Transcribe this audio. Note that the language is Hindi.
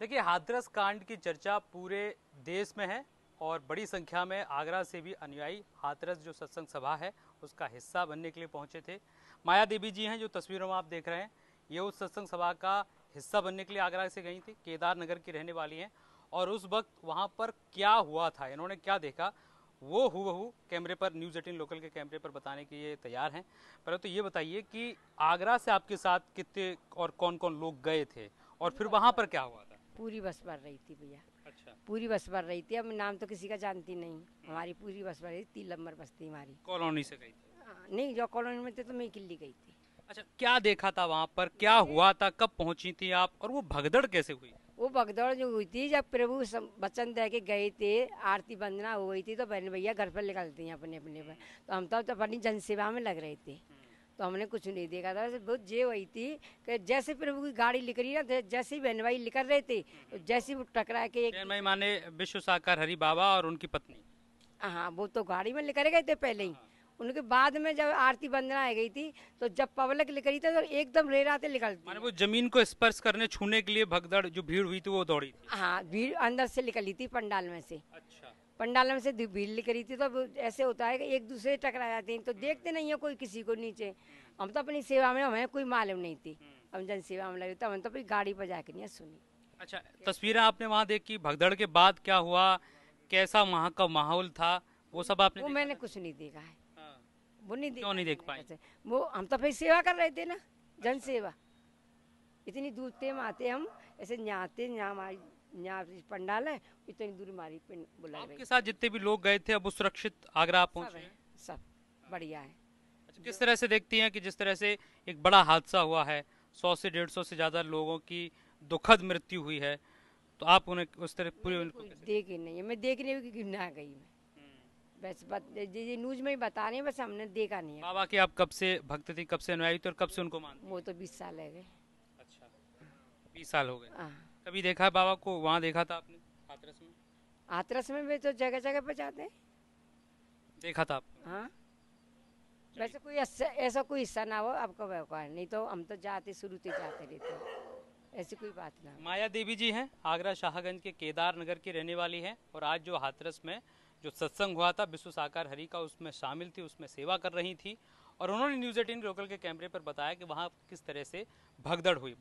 देखिए हाथरस कांड की चर्चा पूरे देश में है और बड़ी संख्या में आगरा से भी अनुयायी हाथरस जो सत्संग सभा है उसका हिस्सा बनने के लिए पहुंचे थे माया देवी जी हैं जो तस्वीरों में आप देख रहे हैं ये उस सत्संग सभा का हिस्सा बनने के लिए आगरा से गई थी केदार नगर की रहने वाली हैं और उस वक्त वहाँ पर क्या हुआ था इन्होंने क्या देखा वो हु कैमरे पर न्यूज़ एटीन लोकल के कैमरे पर बताने के लिए तैयार हैं परंतु तो ये बताइए कि आगरा से आपके साथ कितने और कौन कौन लोग गए थे और फिर वहाँ पर क्या हुआ था पूरी बस भर रही थी भैया अच्छा पूरी बस भर रही थी अब नाम तो किसी का जानती नहीं हमारी पूरी बस भर रही थी लंबर बस थी हमारी कॉलोनी से गई थी हाँ, नहीं जो कॉलोनी में थे तो मैं किल्ली गई थी अच्छा क्या देखा था वहाँ पर क्या हुआ था कब पहुँची थी आप और वो भगदड़ कैसे हुई वो भगदौड़ जो हुई थी जब प्रभु वचन दे के गए थे आरती वंदना हो गई थी तो बहन भैया घर पर निकलती हैं अपने अपने पर तो हम तो, तो अपनी जनसेवा में लग रहे थे हम्म। तो हमने कुछ नहीं देखा था बहुत जे वही थी कि जैसे प्रभु की गाड़ी लिख रही ना तो जैसे ही बहन भाई लिख रहे थे तो जैसे वो टकरा के एक भाई माने विश्व साकार हरी बाबा और उनकी पत्नी हाँ, हाँ वो तो गाड़ी में लिख गए थे पहले ही उनके बाद में जब आरती बंदना आ गई थी तो जब लिख रही थी तो एकदम रेराते निकल माने वो जमीन को स्पर्श करने छूने के लिए भगदड़ जो भीड़ हुई थी वो दौड़ी थी हाँ भीड़ अंदर से निकली थी पंडाल में से अच्छा पंडाल में से भीड़ करी थी तो ऐसे होता है कि एक दूसरे टकरा जाते हैं तो देखते नहीं है कोई किसी को नीचे हम तो अपनी सेवा में हमें कोई मालूम नहीं थी हम्म। हम जन सेवा में लगे तो हम तो अपनी गाड़ी पर जाके नहीं सुनी अच्छा तस्वीरें आपने वहाँ देखी भगदड़ के बाद क्या हुआ कैसा वहाँ का माहौल था वो सब आपने वो मैंने कुछ नहीं देखा है हाँ। वो नहीं देखा नहीं देख पाए वो हम तो फिर सेवा कर रहे थे ना जन अच्छा। सेवा इतनी दूर थे हम आते हम ऐसे नहाते आते यहाँ पंडाल है इतनी दूर मारी बुला आपके साथ जितने भी लोग गए थे अब वो सुरक्षित आगरा आप पहुँचे सब बढ़िया है अच्छा किस तरह से देखती हैं कि जिस तरह से एक बड़ा हादसा हुआ है सौ से डेढ़ सौ से ज़्यादा लोगों की दुखद मृत्यु हुई है तो आप उन्हें उस तरह पूरे उनको देखी नहीं मैं देखने भी क्योंकि ना गई मैं हम्म। बस जी न्यूज में ही बता रहे हैं बस हमने देखा नहीं है बाबा की आप कब से भक्त थी कब से अनुयायी थे और कब से उनको मान वो तो बीस साल है गए अच्छा बीस साल हो गए हाँ। कभी देखा है बाबा को वहाँ देखा था आपने हाथरस में हाथरस में भी तो जगह जगह पे जाते हैं देखा था आपने हाँ वैसे कोई ऐसा कोई हिस्सा ना हो आपको व्यवहार नहीं तो हम तो जाते शुरू से जाते रहते ऐसी कोई बात ना माया देवी जी हैं आगरा शाहगंज के केदार नगर की रहने वाली हैं और आज जो हाथरस में जो सत्संग हुआ था विश्व साकार हरि का उसमें शामिल थी उसमें सेवा कर रही थी और उन्होंने न्यूज एटीन लोकल के कैमरे पर बताया कि वहाँ किस तरह से भगदड़ हुई